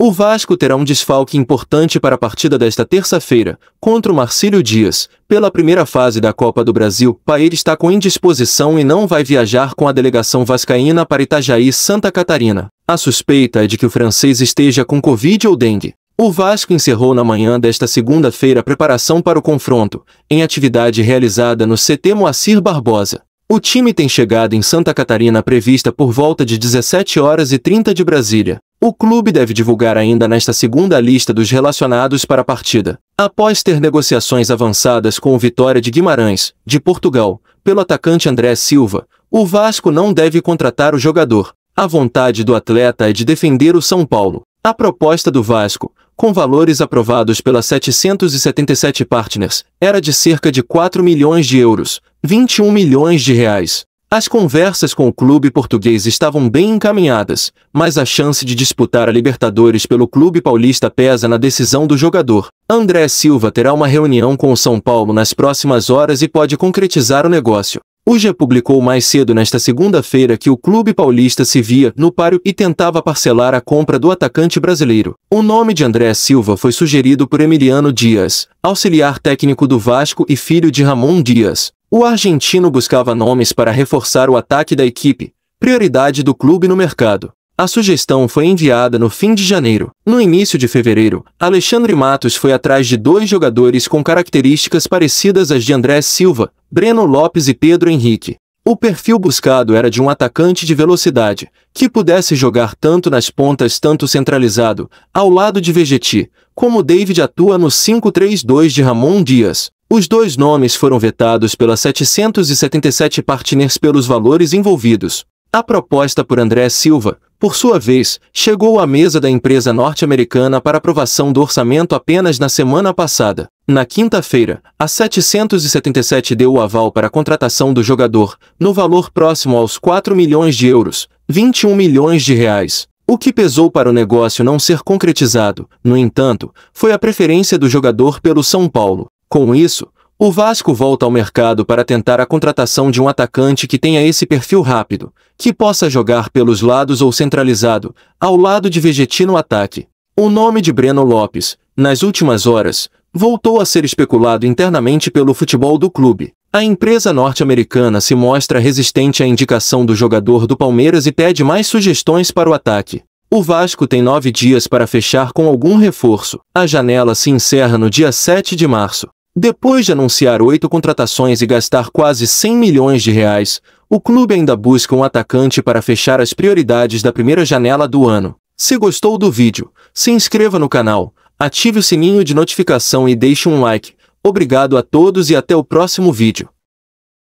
O Vasco terá um desfalque importante para a partida desta terça-feira, contra o Marcílio Dias. Pela primeira fase da Copa do Brasil, Paer está com indisposição e não vai viajar com a delegação vascaína para Itajaí, Santa Catarina. A suspeita é de que o francês esteja com Covid ou dengue. O Vasco encerrou na manhã desta segunda-feira a preparação para o confronto, em atividade realizada no CT Moacir Barbosa. O time tem chegado em Santa Catarina prevista por volta de 17 horas e 30 de Brasília. O clube deve divulgar ainda nesta segunda lista dos relacionados para a partida. Após ter negociações avançadas com o Vitória de Guimarães, de Portugal, pelo atacante André Silva, o Vasco não deve contratar o jogador. A vontade do atleta é de defender o São Paulo. A proposta do Vasco, com valores aprovados pela 777 partners, era de cerca de 4 milhões de euros, 21 milhões de reais. As conversas com o clube português estavam bem encaminhadas, mas a chance de disputar a Libertadores pelo clube paulista pesa na decisão do jogador. André Silva terá uma reunião com o São Paulo nas próximas horas e pode concretizar o negócio. O G publicou mais cedo nesta segunda-feira que o clube paulista se via no páreo e tentava parcelar a compra do atacante brasileiro. O nome de André Silva foi sugerido por Emiliano Dias, auxiliar técnico do Vasco e filho de Ramon Dias. O argentino buscava nomes para reforçar o ataque da equipe, prioridade do clube no mercado. A sugestão foi enviada no fim de janeiro. No início de fevereiro, Alexandre Matos foi atrás de dois jogadores com características parecidas às de André Silva, Breno Lopes e Pedro Henrique. O perfil buscado era de um atacante de velocidade, que pudesse jogar tanto nas pontas tanto centralizado, ao lado de Vegeti, como David atua no 5-3-2 de Ramon Dias. Os dois nomes foram vetados pelas 777 partners pelos valores envolvidos. A proposta por André Silva, por sua vez, chegou à mesa da empresa norte-americana para aprovação do orçamento apenas na semana passada. Na quinta-feira, a 777 deu o aval para a contratação do jogador, no valor próximo aos 4 milhões de euros, 21 milhões de reais. O que pesou para o negócio não ser concretizado, no entanto, foi a preferência do jogador pelo São Paulo. Com isso, o Vasco volta ao mercado para tentar a contratação de um atacante que tenha esse perfil rápido, que possa jogar pelos lados ou centralizado, ao lado de Vegetino ataque. O nome de Breno Lopes, nas últimas horas, voltou a ser especulado internamente pelo futebol do clube. A empresa norte-americana se mostra resistente à indicação do jogador do Palmeiras e pede mais sugestões para o ataque. O Vasco tem nove dias para fechar com algum reforço. A janela se encerra no dia 7 de março. Depois de anunciar oito contratações e gastar quase 100 milhões de reais, o clube ainda busca um atacante para fechar as prioridades da primeira janela do ano. Se gostou do vídeo, se inscreva no canal, ative o sininho de notificação e deixe um like. Obrigado a todos e até o próximo vídeo.